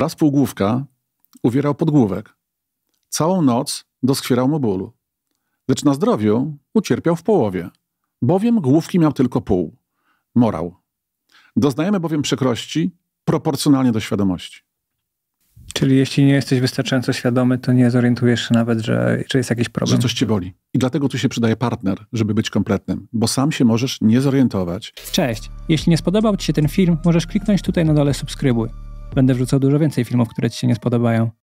Raz półgłówka uwierał podgłówek. Całą noc doskwierał mu bólu. Lecz na zdrowiu ucierpiał w połowie, bowiem główki miał tylko pół. Morał. Doznajemy bowiem przekrości proporcjonalnie do świadomości. Czyli jeśli nie jesteś wystarczająco świadomy, to nie zorientujesz się nawet, że, czy jest jakiś problem. Że coś ci boli. I dlatego tu się przydaje partner, żeby być kompletnym, bo sam się możesz nie zorientować. Cześć! Jeśli nie spodobał Ci się ten film, możesz kliknąć tutaj na dole subskrybuj będę wrzucał dużo więcej filmów, które Ci się nie spodobają.